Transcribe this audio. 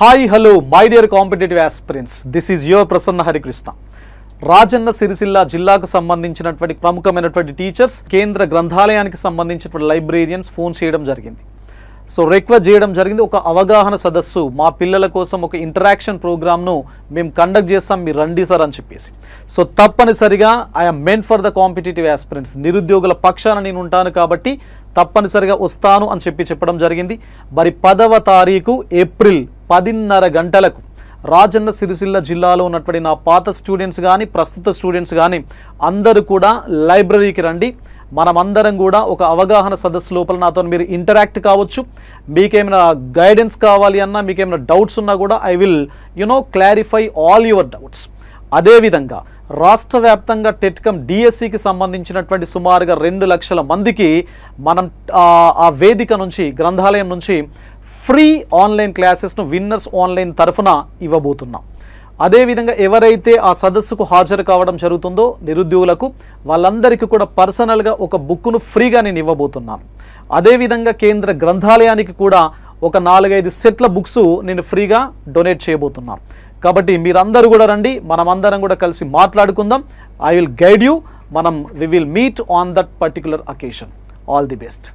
hi hello my dear competitive aspirants this is your Prasanna Harikrishna Rajanna Sircilla జిల్లాకు సంబంధించినటువంటి ప్రముఖమైనటువంటి టీచర్స్ కేంద్ర గ్రంథాలయానికి సంబంధించినటువంటి లైబ్రేరియన్స్ ఫోన్ చేయడం జరిగింది సో రిక్వెస్ట్ చేయడం జరిగింది ఒక అవగాహన సదస్సు మా పిల్లల కోసం ఒక ఇంటరాక్షన్ ప్రోగ్రామ్ను మేము కండక్ట్ చేస్తాం మీరు రండి సార్ అని చెప్పేసి సో తప్పనిసరిగా I'm meant for the competitive aspirants నిరుద్యోగుల పక్షాన నేను ఉంటాను కాబట్టి తప్పనిసరిగా వస్తాను అని చెప్పి చెప్పడం జరిగింది మరి పదవ తారీఖు ఏప్రిల్ పదిన్నర గంటలకు రాజన్న సిరిసిల్ల జిల్లాలో ఉన్నటువంటి నా పాత స్టూడెంట్స్ కానీ ప్రస్తుత స్టూడెంట్స్ కానీ అందరూ కూడా లైబ్రరీకి రండి మనమందరం కూడా ఒక అవగాహన సదస్సు లోపల నాతో మీరు ఇంటరాక్ట్ కావచ్చు మీకేమైనా గైడెన్స్ కావాలి అన్నా మీకేమైనా డౌట్స్ ఉన్నా కూడా I will you know clarify all your doubts అదేవిధంగా రాష్ట్ర వ్యాప్తంగా టెట్కమ్ డిఎస్సికి e సంబంధించినటువంటి సుమారుగా రెండు లక్షల మందికి మనం ఆ వేదిక నుంచి గ్రంథాలయం నుంచి ఫ్రీ ఆన్లైన్ క్లాసెస్ను విన్నర్స్ ఆన్లైన్ తరఫున ఇవ్వబోతున్నాం అదేవిధంగా ఎవరైతే ఆ సదస్సుకు హాజరు కావడం జరుగుతుందో నిరుద్యోగులకు వాళ్ళందరికీ కూడా పర్సనల్గా ఒక బుక్ను ఫ్రీగా నేను ఇవ్వబోతున్నాను అదేవిధంగా కేంద్ర గ్రంథాలయానికి కూడా ఒక నాలుగైదు సెట్ల బుక్స్ నేను ఫ్రీగా డొనేట్ చేయబోతున్నాను కాబట్టి మీరందరూ కూడా రండి మనమందరం కూడా కలిసి మాట్లాడుకుందాం ఐ విల్ గైడ్ యూ మనం we will meet on that particular occasion all the best